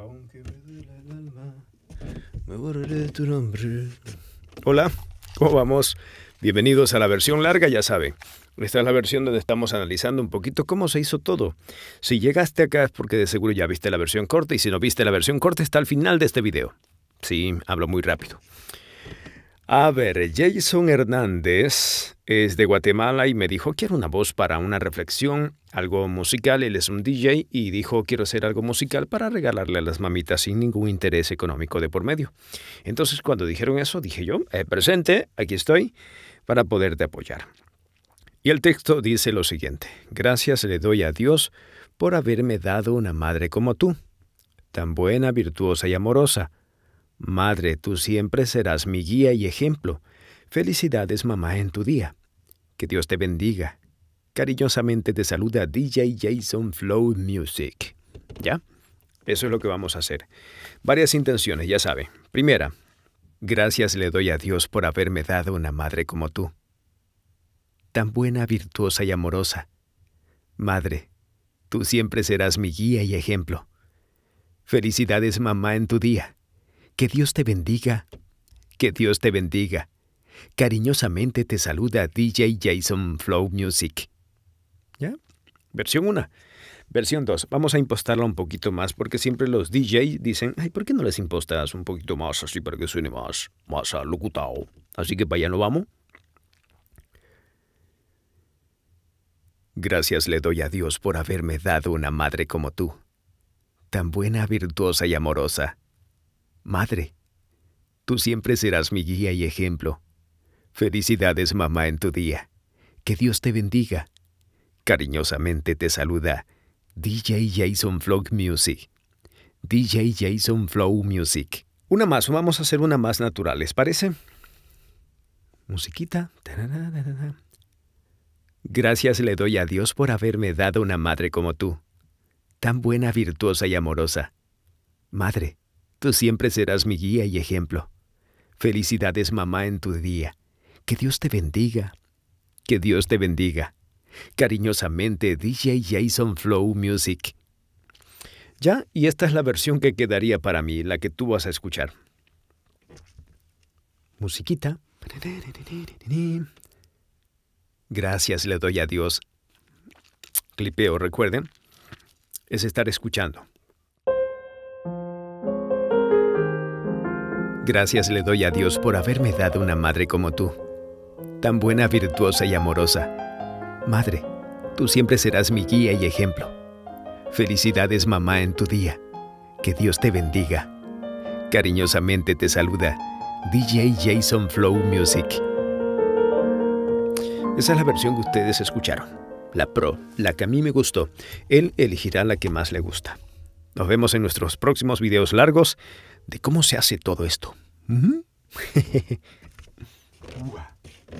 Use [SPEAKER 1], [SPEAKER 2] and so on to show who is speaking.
[SPEAKER 1] Aunque me duela el alma, me borraré de tu nombre. Hola, ¿cómo vamos? Bienvenidos a la versión larga, ya saben. Esta es la versión donde estamos analizando un poquito cómo se hizo todo. Si llegaste acá es porque de seguro ya viste la versión corta y si no viste la versión corta está al final de este video. Sí, hablo muy rápido. A ver, Jason Hernández es de Guatemala y me dijo, quiero una voz para una reflexión, algo musical, él es un DJ y dijo, quiero hacer algo musical para regalarle a las mamitas sin ningún interés económico de por medio. Entonces cuando dijeron eso, dije yo, eh, presente, aquí estoy, para poderte apoyar. Y el texto dice lo siguiente, gracias le doy a Dios por haberme dado una madre como tú, tan buena, virtuosa y amorosa Madre, tú siempre serás mi guía y ejemplo. Felicidades, mamá, en tu día. Que Dios te bendiga. Cariñosamente te saluda DJ Jason Flow Music. ¿Ya? Eso es lo que vamos a hacer. Varias intenciones, ya sabe. Primera, gracias le doy a Dios por haberme dado una madre como tú. Tan buena, virtuosa y amorosa. Madre, tú siempre serás mi guía y ejemplo. Felicidades, mamá, en tu día. Que Dios te bendiga. Que Dios te bendiga. Cariñosamente te saluda DJ Jason Flow Music. ¿Ya? Versión 1. Versión 2. Vamos a impostarla un poquito más porque siempre los DJ dicen, ay, ¿por qué no les impostas un poquito más así para que suene más, más Así que para allá no vamos. Gracias le doy a Dios por haberme dado una madre como tú, tan buena, virtuosa y amorosa. Madre, tú siempre serás mi guía y ejemplo. Felicidades, mamá, en tu día. Que Dios te bendiga. Cariñosamente te saluda DJ Jason Flow Music. DJ Jason Flow Music. Una más, vamos a hacer una más natural, ¿les parece? Musiquita. Gracias le doy a Dios por haberme dado una madre como tú, tan buena, virtuosa y amorosa. Madre, Tú siempre serás mi guía y ejemplo. Felicidades mamá en tu día. Que Dios te bendiga. Que Dios te bendiga. Cariñosamente DJ Jason Flow Music. Ya, y esta es la versión que quedaría para mí, la que tú vas a escuchar. Musiquita. Gracias le doy a Dios. Clipeo, recuerden, es estar escuchando. Gracias le doy a Dios por haberme dado una madre como tú, tan buena, virtuosa y amorosa. Madre, tú siempre serás mi guía y ejemplo. Felicidades mamá en tu día. Que Dios te bendiga. Cariñosamente te saluda DJ Jason Flow Music. Esa es la versión que ustedes escucharon, la pro, la que a mí me gustó. Él elegirá la que más le gusta. Nos vemos en nuestros próximos videos largos de cómo se hace todo esto.